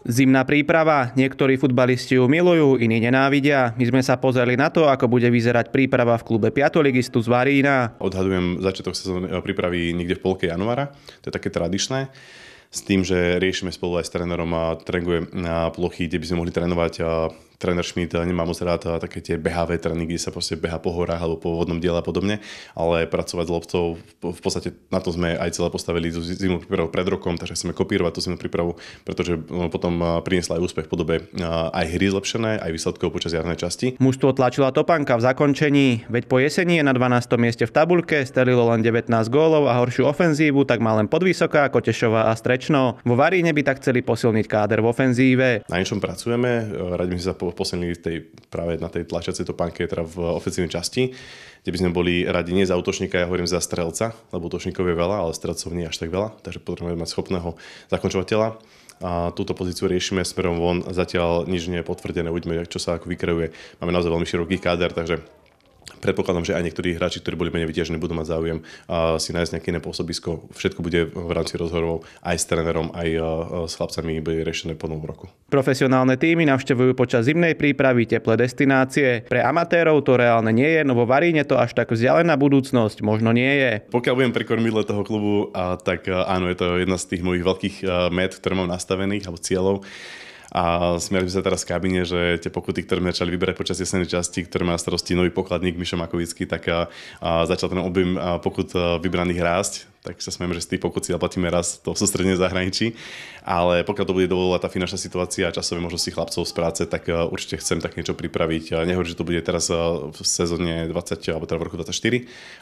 Zimná príprava. Niektorí futbalisti ju milujú, iní nenávidia. My sme sa pozreli na to, ako bude vyzerať príprava v klube Piatoligistu z Varína. Odhadujem začiatok sezóny eh, prípravy niekde v polke januára. To je také tradičné s tým, že riešime spolu aj s trénerom a trénuje plochy, kde by sme mohli trénovať tréner Schmidt nemá moc rád také tie behavé trény, kde sa proste beha po horách alebo po vodnom diele a podobne, ale pracovať s loptou, v podstate na to sme aj celé postavili tú zimnú prípravu pred rokom, takže chceme kopírovať tú zimnú prípravu, pretože no, potom priniesla aj úspech v podobe aj hry zlepšené, aj výsledkov počas jarnej časti. Mužstvo tlačila Topanka v zakončení, veď po jesení je na 12. mieste v tabulke, stelilo len 19 gólov a horšiu ofenzívu, tak má len Podvysoká, Kotešová a Strečno. Vo Varíne by tak chceli posilniť káder v ofenzíve. Na niečom pracujeme, e, si sa po alebo poslednej tej, práve na tej tlačiacej topánke teda v ofenzívnej časti, kde by sme boli radi nie za útočníka, ja hovorím za strelca, lebo útočníkov je veľa, ale strelcov nie až tak veľa, takže potrebujeme mať schopného zakončovateľa. A túto pozíciu riešime smerom von, zatiaľ nič nie je potvrdené, uvidíme, čo sa ako Máme naozaj veľmi široký káder, takže predpokladám, že aj niektorí hráči, ktorí boli menej vyťažení, budú mať záujem uh, si nájsť nejaké iné pôsobisko. Všetko bude v rámci rozhovorov aj s trénerom, aj uh, s chlapcami bude riešené po novom roku. Profesionálne týmy navštevujú počas zimnej prípravy teplé destinácie. Pre amatérov to reálne nie je, no vo Varíne to až tak vzdialená budúcnosť možno nie je. Pokiaľ budem pri kormidle toho klubu, tak e, áno, je to jedna z tých mojich veľkých met, ktoré mám nastavených alebo cieľov. A smiali by sa teraz v kabíne, že tie pokuty, ktoré sme začali vyberať počas jesenej časti, ktoré má starosti nový pokladník Mišo Makovický, tak a, a začal ten objem pokut vybraných rásť tak sa smiem, že z tých pokut si zaplatíme raz to sústredne zahraničí. Ale pokiaľ to bude dovolila tá finančná situácia a časové možnosti chlapcov z práce, tak eh, určite chcem tak niečo pripraviť. Nehovorím, že to bude teraz eh, v sezóne 20 alebo teda v roku 24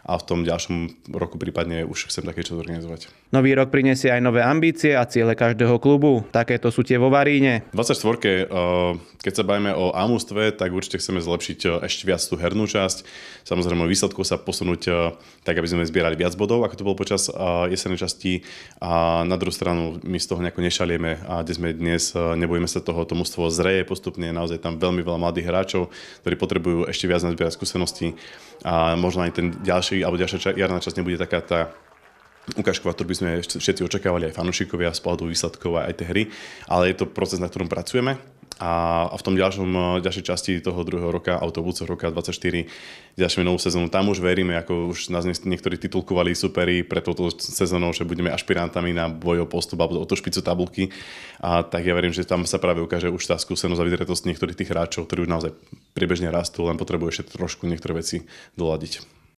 a v tom ďalšom roku prípadne už chcem také čo zorganizovať. Nový rok prinesie aj nové ambície a ciele každého klubu. Takéto sú tie vo Varíne. 24. Eh, keď sa bavíme o Amustve, tak určite chceme zlepšiť ešte viac tú hernú časť. Samozrejme výsledkov sa posunúť tak, aby sme zbierali viac bodov, ako to bolo počas jesenej časti a na druhú stranu my z toho nejako nešalieme a kde sme dnes, nebojíme sa toho, to mužstvo zreje postupne, naozaj tam veľmi veľa mladých hráčov, ktorí potrebujú ešte viac nazbierať skúsenosti a možno aj ten ďalší alebo ďalšia jarná časť nebude taká tá ukážková, ktorú by sme všetci očakávali aj fanúšikovia z pohľadu výsledkov a aj tej hry, ale je to proces, na ktorom pracujeme a, v tom ďalšom, eh, ďalšej časti toho druhého roka, autobusov roka 24, ďalšiu novú sezónu, tam už veríme, ako už nás niektorí titulkovali superi pre túto sezónou, že budeme ašpirantami na boj o postup alebo o to špicu tabulky. A tak ja verím, že tam sa práve ukáže už tá skúsenosť a vydretosť niektorých tých hráčov, ktorí už naozaj priebežne rastú, len potrebuje ešte trošku niektoré veci doladiť.